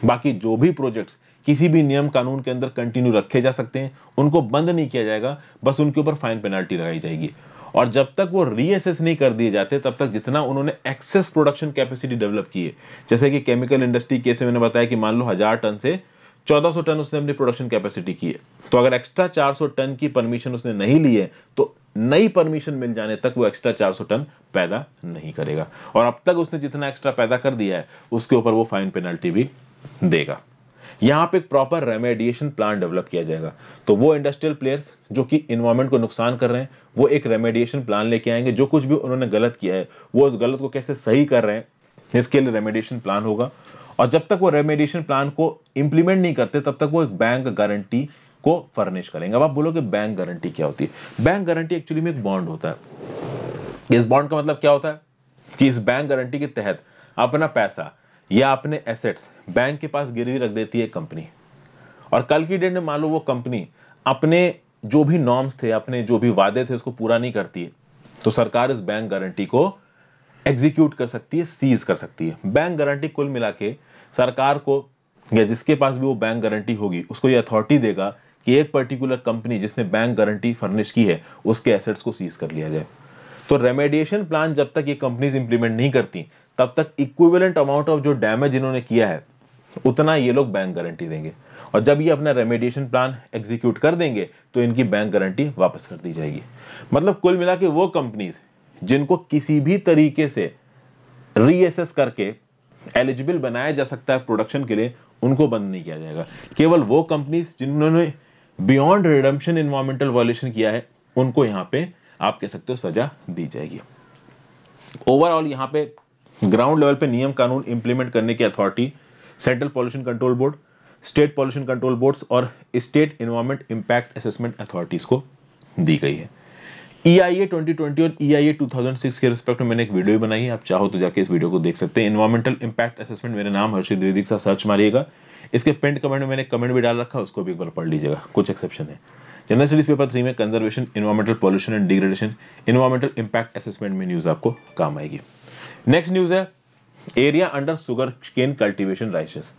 बाकी जो भी प्रोजेक्ट्स किसी भी नियम कानून के अंदर कंटिन्यू रखे जा सकते हैं उनको बंद नहीं किया जाएगा बस उनके ऊपर फाइन पेनल्टी लगाई जाएगी और जब तक वो रीअसेस नहीं कर दिए जाते तब तक जितना उन्होंने एक्सेस प्रोडक्शन कैपेसिटी डेवलप की है जैसे कि केमिकल इंडस्ट्री केस मैंने बताया कि मान लो हज़ार टन से 1400 टन उसने अपनी प्रोडक्शन कैपेसिटी की है तो अगर एक्स्ट्रा 400 टन की परमिशन उसने नहीं ली है तो नई परमिशन मिल जाने तक वो एक्स्ट्रा 400 टन पैदा नहीं करेगा और अब तक उसने जितना एक्स्ट्रा पैदा कर दिया है उसके ऊपर वो फाइन पेनल्टी भी देगा यहाँ पे प्रॉपर रेमेडिएशन प्लान डेवलप किया जाएगा तो वो इंडस्ट्रियल प्लेयर्स जो कि इन्वायरमेंट को नुकसान कर रहे हैं वो एक रेमेडिएशन प्लान लेके आएंगे जो कुछ भी उन्होंने गलत किया है वो उस गलत को कैसे सही कर रहे हैं इसके लिए रेमेडिएशन प्लान होगा और जब तक वो रेमेडिएशन प्लान को इम्प्लीमेंट नहीं करते तब तक वो एक बैंक गारंटी को फर्निश करेंगे अब आप बोलोगे बैंक गारंटी क्या होती है बैंक गारंटी एक्चुअली में एक बॉन्ड होता है इस बॉन्ड का मतलब क्या होता है कि इस बैंक गारंटी के तहत अपना पैसा या अपने एसेट्स बैंक के पास गिरवी रख देती है कंपनी और कल की डेट में मान लो वो कंपनी अपने जो भी नॉर्म्स थे अपने जो भी वादे थे उसको पूरा नहीं करती है तो सरकार इस बैंक गारंटी को एग्जीक्यूट कर सकती है सीज कर सकती है बैंक गारंटी कुल मिला के सरकार को या जिसके पास भी वो बैंक गारंटी होगी उसको ये अथॉरिटी देगा कि एक पर्टिकुलर कंपनी जिसने बैंक गारंटी फर्निश की है उसके एसेट्स को सीज कर लिया जाए तो रेमेडिएशन प्लान जब तक ये कंपनीज इंप्लीमेंट नहीं करती तब तक इक्विवेलेंट अमाउंट ऑफ जो डैमेज इन्होंने किया है उतना ये लोग बैंक गारंटी देंगे और जब ये अपना रेमेडिएशन प्लान एग्जीक्यूट कर देंगे तो इनकी बैंक गारंटी वापस कर दी जाएगी मतलब कुल मिला के वो कंपनीज जिनको किसी भी तरीके से रीएसेस करके एलिजिबल बनाया जा सकता है प्रोडक्शन के लिए उनको बंद नहीं किया जाएगा केवल वो कंपनीज जिन्होंने बियॉन्ड रिडम्पशन इन्वायरमेंटल वॉल्यूशन किया है उनको यहाँ पे आप कह सकते हो सजा दी जाएगी ओवरऑल यहाँ पे ग्राउंड लेवल पे नियम कानून इंप्लीमेंट करने की authority central pollution control board state pollution control boards और state environment impact assessment authorities को दी गई है ई आई ए ट्वेंटी ट्वेंटी और ई आई सिक्स के रिस्पेक्ट में मैंने एक वीडियो बनाई है आप चाहो तो जाके इस वीडियो को देख सकते हैं इन्वायरमेंटल इंपैक्ट असेसमेंट मेरे नाम हर्षित द्विवेदी का सर्च मारिएगा इसके पेंट कमेंट में मैंने कमेंट भी डाल रखा उसको भी एक बार पढ़ लीजिएगा कुछ एक्सेप्शन है जनरल स्टडीज पेपर थ्री में conservation environmental pollution and degradation environmental impact assessment में न्यूज़ आपको काम आएगी नेक्स्ट न्यूज है area under sugarcane cultivation rises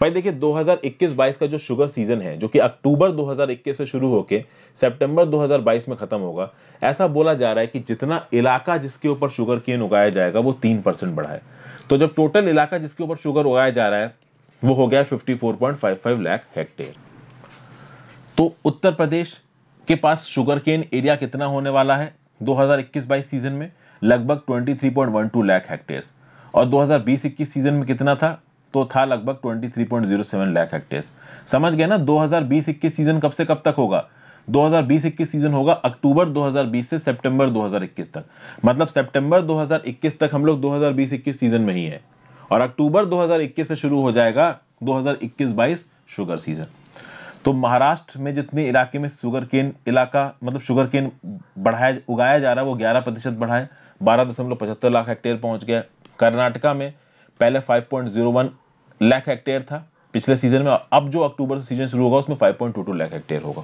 भाई देखिए 2021-22 का जो शुगर सीजन है जो कि अक्टूबर 2021 से शुरू होकर सितंबर 2022 में खत्म होगा ऐसा बोला जा रहा है कि जितना इलाका जिसके ऊपर शुगर केन उगाया जाएगा वो तीन परसेंट बढ़ा है तो जब टोटल इलाका जिसके ऊपर शुगर उगाया जा रहा है वो हो गया फिफ्टी लाख हेक्टेयर तो उत्तर प्रदेश के पास शुगर केन एरिया कितना होने वाला है दो हजार सीजन में लगभग 23.12 लाख हेक्टेयर्स और 2020-21 सीजन में कितना था तो था लगभग 23.07 लाख हेक्टेयर्स समझ गए ना 2020-21 सीजन कब से कब तक होगा 2020-21 सीजन होगा अक्टूबर 2020 से सितंबर 2021 तक मतलब सितंबर 2021 तक हम लोग 2020-21 सीजन में ही है और अक्टूबर 2021 से शुरू हो जाएगा 2021-22 शुगर सीजन तो महाराष्ट्र में जितने इलाके में शुगर केन इलाका मतलब शुगर केन बढ़ाया उगाया जा रहा है वो 11 प्रतिशत बढ़ाया बारह दशमलव पचहत्तर लाख हेक्टेयर पहुंच गया कर्नाटका में पहले 5.01 लाख हेक्टेयर था पिछले सीजन में अब जो अक्टूबर से सीजन शुरू होगा उसमें 5.22 लाख हेक्टेयर होगा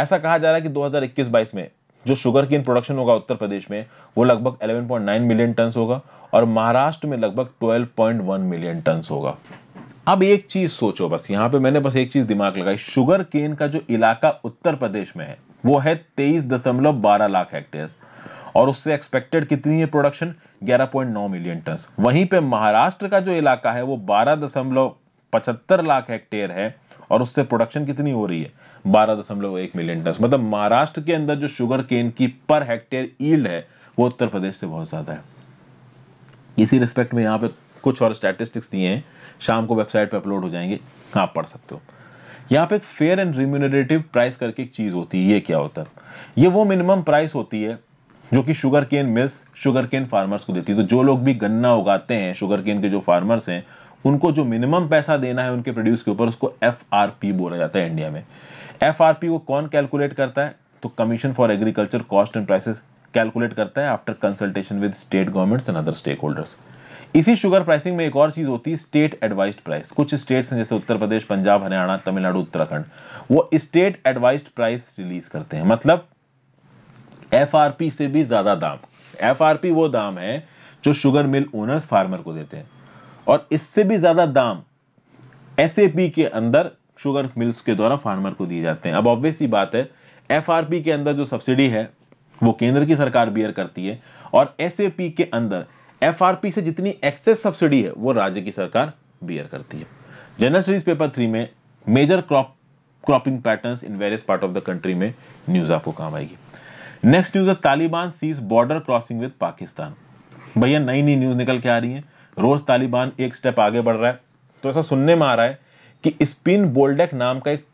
ऐसा कहा जा रहा है कि 2021-22 में जो शुगर केन प्रोडक्शन होगा उत्तर प्रदेश में वो लगभग 11.9 मिलियन टन होगा और महाराष्ट्र में लगभग 12.1 मिलियन टन होगा अब एक चीज सोचो बस यहाँ पे मैंने बस एक चीज दिमाग लगाई शुगर केन का जो इलाका उत्तर प्रदेश में है वो है तेईस दशमलव बारह लाख हेक्टेयर और उससे एक्सपेक्टेड कितनी है प्रोडक्शन 11.9 मिलियन टन वहीं पे महाराष्ट्र का जो इलाका है वो बारह दशमलव पचहत्तर लाख हेक्टेयर है और उससे प्रोडक्शन कितनी हो रही है बारह दशमलव एक मिलियन टन मतलब महाराष्ट्र के अंदर जो शुगर केन की पर हेक्टेयर ईल्ड है वो उत्तर प्रदेश से बहुत ज्यादा है इसी रिस्पेक्ट में यहाँ पे कुछ और स्टैटिस्टिक्स दिए हैं शाम को वेबसाइट पे अपलोड हो जाएंगे आप पढ़ सकते हो यहाँ पे एक फेयर एंड रिम्यूनरेटिव प्राइस करके एक चीज़ होती है ये क्या होता है ये वो मिनिमम प्राइस होती है जो कि sugarcane mills sugarcane farmers को देती है तो जो लोग भी गन्ना उगाते हैं शुगर केन के जो फार्मर्स हैं उनको जो मिनिमम पैसा देना है उनके प्रोड्यूस के ऊपर उसको एफ बोला जाता है इंडिया में एफ को कौन कैलकुलेट करता है तो commission for agriculture cost and prices calculate करता है after consultation with state governments and other stakeholders इसी शुगर प्राइसिंग में एक और चीज होती है स्टेट एडवाइज प्राइस कुछ स्टेट्स हैं जैसे उत्तर प्रदेश पंजाब हरियाणा तमिलनाडु उत्तराखंड वो स्टेट एडवाइज प्राइस रिलीज करते हैं मतलब एफआरपी से भी ज़्यादा दाम एफआरपी वो दाम है जो शुगर मिल ओनर्स फार्मर को देते हैं और इससे भी ज़्यादा दाम एस के अंदर शुगर मिल्स के द्वारा फार्मर को दिए जाते हैं अब ऑब्वियस ही बात है एफ के अंदर जो सब्सिडी है वो केंद्र की सरकार बियर करती है और एस के अंदर एफ से जितनी एक्सेस सब्सिडी है वो राज्य की सरकार बियर करती है जनरल स्टडीज पेपर थ्री में major crop cropping patterns in various part of the country में न्यूज़ आपको काम आएगी नेक्स्ट न्यूज है Taliban seize border crossing with Pakistan भैया नई नई न्यूज निकल के आ रही है रोज तालिबान एक स्टेप आगे बढ़ रहा है तो ऐसा सुनने में आ रहा है कि स्पिन बोल्डेक नाम का एक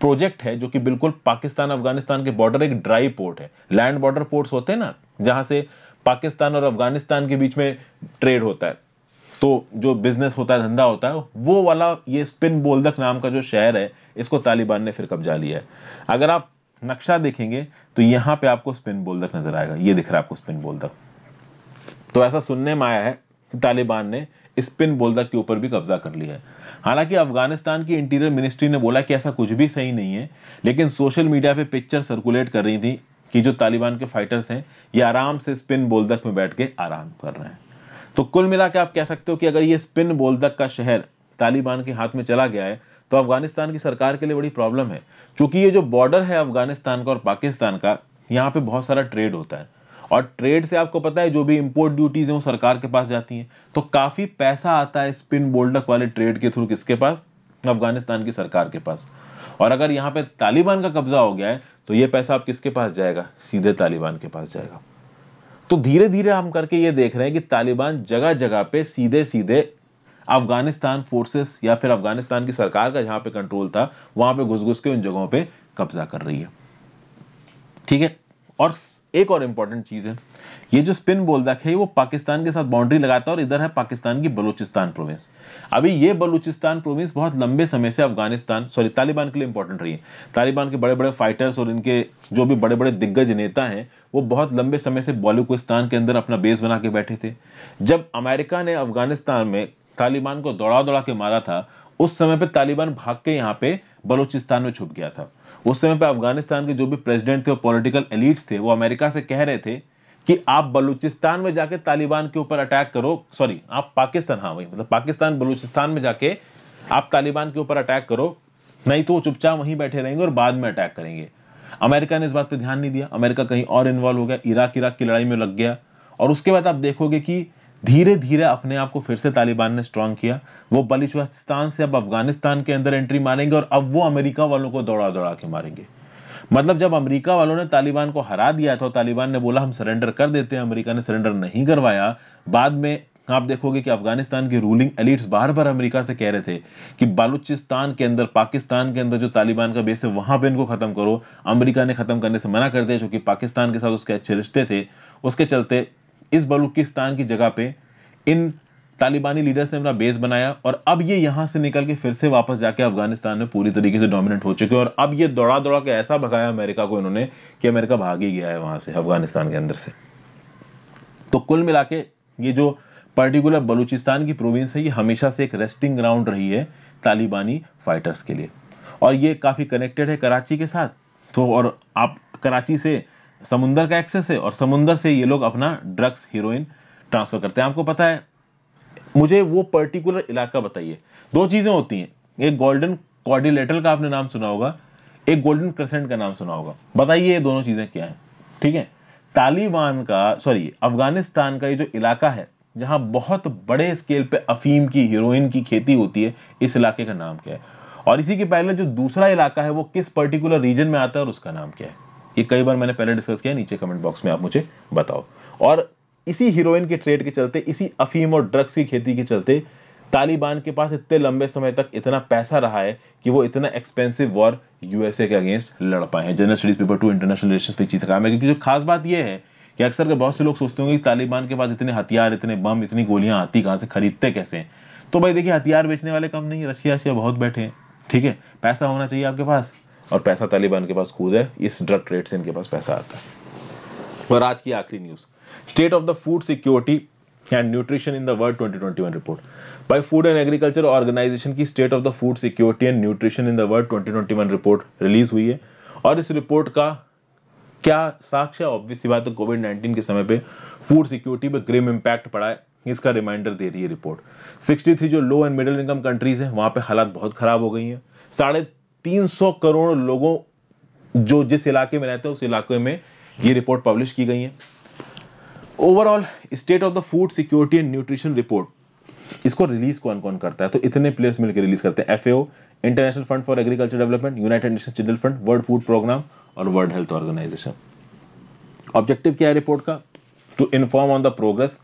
प्रोजेक्ट है जो कि बिल्कुल पाकिस्तान अफगानिस्तान के बॉर्डर एक ड्राई पोर्ट है लैंड बॉर्डर पोर्ट्स होते हैं ना जहां से पाकिस्तान और अफगानिस्तान के बीच में ट्रेड होता है तो जो बिजनेस होता है धंधा होता है वो वाला ये स्पिन बोल्डक नाम का जो शहर है इसको तालिबान ने फिर कब्जा लिया है अगर आप नक्शा देखेंगे तो यहाँ पे आपको स्पिन बोलदक नजर आएगा ये दिख रहा है आपको स्पिन बोलदक तो ऐसा सुनने में आया है कि तालिबान ने स्पिन बोलदक के ऊपर भी कब्जा कर लिया है हालांकि अफगानिस्तान की इंटीरियर मिनिस्ट्री ने बोला कि ऐसा कुछ भी सही नहीं है लेकिन सोशल मीडिया पर पिक्चर सर्कुलेट कर रही थी कि जो तालिबान के फाइटर्स हैं ये आराम से स्पिन बोल्दक में बैठ के आराम कर रहे हैं तो कुल मिला आप कह सकते हो कि अगर ये स्पिन बोल्दक का शहर तालिबान के हाथ में चला गया है तो अफगानिस्तान की सरकार के लिए बड़ी प्रॉब्लम है चूंकि ये जो बॉर्डर है अफगानिस्तान का और पाकिस्तान का यहाँ पे बहुत सारा ट्रेड होता है और ट्रेड से आपको पता है जो भी इंपोर्ट ड्यूटीज हैं वो सरकार के पास जाती हैं तो काफ़ी पैसा आता है स्पिन बोल्डक वाले ट्रेड के थ्रू किसके पास अफगानिस्तान की सरकार के पास और अगर यहाँ पे तालिबान का कब्जा हो गया है तो ये पैसा आप किसके पास जाएगा सीधे तालिबान के पास जाएगा तो धीरे धीरे हम करके ये देख रहे हैं कि तालिबान जगह जगह पे सीधे सीधे अफगानिस्तान फोर्सेस या फिर अफगानिस्तान की सरकार का जहाँ पे कंट्रोल था वहाँ पे घुस घुस के उन जगहों पे कब्जा कर रही है ठीक है और एक और इंपॉर्टेंट चीज़ है ये जो स्पिन बोलदाक है वो पाकिस्तान के साथ बाउंड्री लगाता है और इधर है पाकिस्तान की बलूचिस्तान प्रोविंस अभी ये बलूचिस्तान प्रोविंस बहुत लंबे समय से अफगानिस्तान सॉरी तालिबान के लिए इंपॉर्टेंट रही है तालिबान के बड़े बड़े फाइटर्स और इनके जो भी बड़े बड़े दिग्गज नेता हैं वो बहुत लंबे समय से बलूचिस्तान के अंदर अपना बेस बना के बैठे थे जब अमेरिका ने अफगानिस्तान में तालिबान को दौड़ा दौड़ा के मारा था उस समय पे तालिबान भाग के यहाँ पे बलूचिस्तान में छुप गया था उस समय पे अफगानिस्तान के जो भी प्रेसिडेंट थे और पॉलिटिकल एलिट्स थे वो अमेरिका से कह रहे थे कि आप बलूचिस्तान में जाके तालिबान के ऊपर अटैक करो सॉरी आप पाकिस्तान हाँ वही मतलब पाकिस्तान बलूचिस्तान में जाके आप तालिबान के ऊपर अटैक करो नहीं तो वो चुपचाप वहीं बैठे रहेंगे और बाद में अटैक करेंगे अमेरिका ने इस बात पर ध्यान नहीं दिया अमेरिका कहीं और इन्वॉल्व हो गया इराक इराक की लड़ाई में लग गया और उसके बाद आप देखोगे कि धीरे धीरे अपने आप को फिर से तालिबान ने स्ट्रांग किया वो बलूचिस्तान से अब अफगानिस्तान के अंदर एंट्री मारेंगे और अब वो अमेरिका वालों को दौड़ा दौड़ा के मारेंगे मतलब जब अमेरिका वालों ने तालिबान को हरा दिया था तालिबान ने बोला हम सरेंडर कर देते हैं अमेरिका ने सरेंडर नहीं करवाया बाद में आप देखोगे कि अफगानिस्तान के रूलिंग एलिट्स बार बार अमेरिका से कह रहे थे कि बलूचिस्तान के अंदर पाकिस्तान के अंदर जो तालिबान का बेस है वहां पर इनको खत्म करो अमरीका ने खत्म करने से मना कर दिया जो पाकिस्तान के साथ उसके अच्छे रिश्ते थे उसके चलते इस बलूचिस्तान की जगह पे इन तालिबानी लीडर्स ने अपना बेस बनाया और अब ये यहाँ से निकल के फिर से वापस जाके अफगानिस्तान में पूरी तरीके से डोमिनेट हो चुके हैं और अब ये दौड़ा दौड़ा के ऐसा भगाया अमेरिका को इन्होंने कि अमेरिका भाग ही गया है वहाँ से अफगानिस्तान के अंदर से तो कुल मिला के ये जो पर्टिकुलर बलूचिस्तान की प्रोविंस है ये हमेशा से एक रेस्टिंग ग्राउंड रही है तालिबानी फाइटर्स के लिए और ये काफ़ी कनेक्टेड है कराची के साथ तो और आप कराची से समुंदर का एक्सेस है और समुंदर से ये लोग अपना ड्रग्स हीरोइन ट्रांसफर करते हैं आपको पता है मुझे वो पर्टिकुलर इलाका बताइए दो चीज़ें होती हैं एक गोल्डन कॉर्डिलेटर का आपने नाम सुना होगा एक गोल्डन क्रसेंट का नाम सुना होगा बताइए ये दोनों चीज़ें क्या है ठीक है तालिबान का सॉरी अफगानिस्तान का ये जो इलाका है जहां बहुत बड़े स्केल पे अफीम की हीरोइन की खेती होती है इस इलाके का नाम क्या है और इसी के पहले जो दूसरा इलाका है वो किस पर्टिकुलर रीजन में आता है और उसका नाम क्या है ये कई बार मैंने पहले डिस्कस किया नीचे कमेंट बॉक्स में आप मुझे बताओ और इसी हीरोइन के ट्रेड के चलते इसी अफीम और ड्रग्स की खेती के चलते तालिबान के पास इतने लंबे समय तक इतना पैसा रहा है कि वो इतना एक्सपेंसिव वॉर यूएसए के अगेंस्ट लड़ पाए हैं general studies paper two international relation पे चीज़ काम है क्योंकि जो खास बात यह है कि अक्सर के बहुत से लोग सोचते होंगे कि तालिबान के पास इतने हथियार इतने बम इतनी गोलियां आती कहाँ से खरीदते कैसे तो भाई देखिए हथियार बेचने वाले कम नहीं रशिया रशिया बहुत बैठे हैं ठीक है पैसा होना चाहिए आपके पास और पैसा तालिबान के पास खुद है इस ड्रग ट्रेड से इनके पास पैसा आता है और आज की आखिरी news state of the food security and nutrition in the world 2021 report by food and agriculture organization की state of the food security and nutrition in the world 2021 report release हुई है और इस रिपोर्ट का क्या साक्ष्य ऑब्वियस बात है कोविड 19 के समय पे फूड सिक्योरिटी पे ग्रिम इम्पैक्ट पड़ा है इसका रिमाइंडर दे रही है रिपोर्ट 63 जो low and middle income countries हैं वहाँ पे हालात बहुत खराब हो गई हैं साढ़े 300 करोड़ लोगों जो जिस इलाके में रहते हैं उस इलाके में ये रिपोर्ट पब्लिश की गई है overall state of the food security and nutrition report इसको रिलीज कौन कौन करता है तो इतने प्लेयर्स मिलकर रिलीज करते हैं FAO international fund for agriculture development united nation children fund world food programme और वर्ल्ड हेल्थ ऑर्गेनाइजेशन ऑब्जेक्टिव क्या है रिपोर्ट का to inform on the progress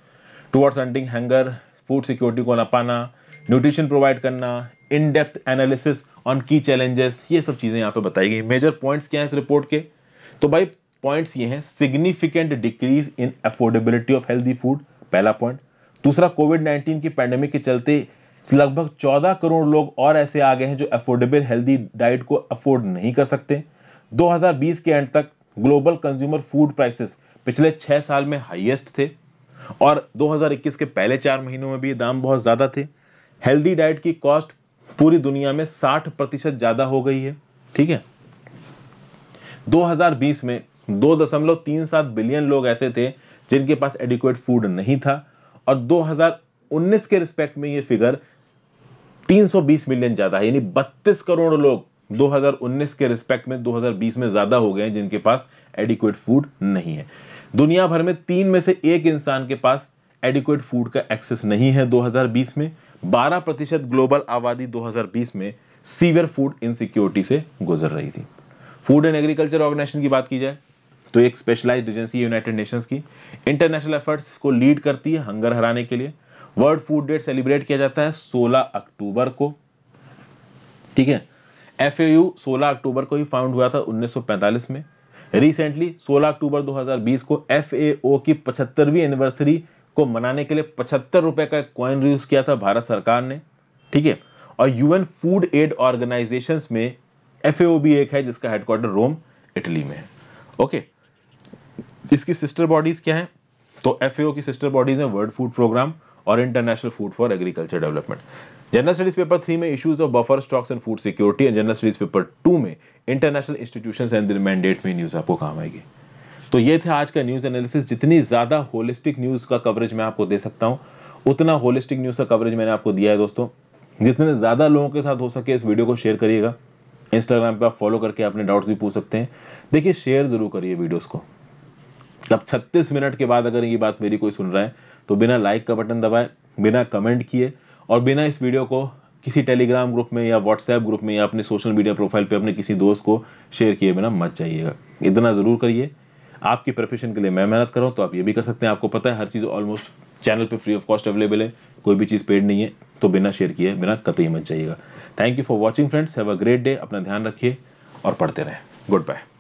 towards ending hunger food security को नपाना न्यूट्रिशन प्रोवाइड करना in depth analysis on key challenges ये सब चीज़ें यहाँ पे बताई गई मेजर पॉइंट्स क्या हैं इस रिपोर्ट के तो भाई पॉइंट्स ये हैं significant decrease in affordability of healthy food पहला पॉइंट दूसरा कोविड नाइन्टीन की पैंडेमिक के चलते लगभग चौदह करोड़ लोग और ऐसे आ गए हैं जो अफोर्डेबल हेल्दी डाइट को अफोर्ड नहीं कर सकते 2020 के एंड तक ग्लोबल कंज्यूमर फूड प्राइसेस पिछले छः साल में हाईएस्ट थे और 2021 के पहले चार महीनों में भी दाम बहुत ज़्यादा थे हेल्दी डाइट की कॉस्ट पूरी दुनिया में 60 प्रतिशत ज़्यादा हो गई है ठीक है 2020 में दो दशमलव तीन सात बिलियन लोग ऐसे थे जिनके पास एडिक्वेट फूड नहीं था और 2019 के रिस्पेक्ट में ये फिगर 320 मिलियन ज़्यादा है यानी 32 करोड़ लोग 2019 के रिस्पेक्ट में 2020 में ज़्यादा हो गए जिनके पास एडिक्वेट फूड नहीं है दुनिया भर में तीन में से एक इंसान के पास एडिक्वेट फूड का एक्सेस नहीं है दो में 12 प्रतिशत ग्लोबल आबादी 2020 में सीवियर फूड इनसिक्योरिटी से गुजर रही थी फूड एंड एग्रीकल्चर ऑर्गेनाइजेशन की बात की जाए तो एक स्पेशलाइज्ड एजेंसी यूनाइटेड नेशंस की इंटरनेशनल एफर्ट्स को लीड करती है हंगर हराने के लिए वर्ल्ड फूड डेट सेलिब्रेट किया जाता है 16 अक्टूबर को ठीक है एफ 16 अक्टूबर को ही फाउंड हुआ था 1945 में रिसेंटली 16 अक्टूबर 2020 को एफ की पचहत्तरवीं एनिवर्सरी को मनाने के लिए पचहत्तर रुपए का एक कॉइन रिलीज किया था भारत सरकार ने ठीक है और यूएन फूड एड ऑर्गेनाइजेशन में एफ भी एक है जिसका हेडक्वार्टर रोम इटली में है ओके इसकी सिस्टर बॉडीज क्या है तो एफ की सिस्टर बॉडीज है वर्ल्ड फूड प्रोग्राम और international food for agriculture development general studies paper three में issues of buffer stocks and food security and general studies paper two में इंटरनेशनल इंस्टीट्यूशन एंड मैंडेट में news आपको काम आएगी तो ये थे आज का न्यूज़ एनालिसिस जितनी ज़्यादा होलिस्टिक न्यूज़ का कवरेज मैं आपको दे सकता हूँ उतना होलिस्टिक न्यूज़ का कवरेज मैंने आपको दिया है दोस्तों जितने ज़्यादा लोगों के साथ हो सके इस वीडियो को शेयर करिएगा इंस्टाग्राम पे आप फॉलो करके अपने डाउट्स भी पूछ सकते हैं देखिए शेयर ज़रूर करिए वीडियोस को अब 36 मिनट के बाद अगर ये बात मेरी कोई सुन रहा है तो बिना लाइक का बटन दबाए बिना कमेंट किए और बिना इस वीडियो को किसी टेलीग्राम ग्रुप में या व्हाट्सएप ग्रुप में या अपने सोशल मीडिया प्रोफाइल पर अपने किसी दोस्त को शेयर किए बिना मत जाइएगा इतना ज़रूर करिए आपकी प्रिपरेशन के लिए मैं मेहनत कर रहा हूँ तो आप ये भी कर सकते हैं आपको पता है हर चीज़ ऑलमोस्ट चैनल पे फ्री ऑफ कॉस्ट अवेलेबल है कोई भी चीज़ पेड नहीं है तो बिना शेयर किए बिना कतई मत जाइएगा thank you for watching friends have a great day अपना ध्यान रखिए और पढ़ते रहें गुड बाय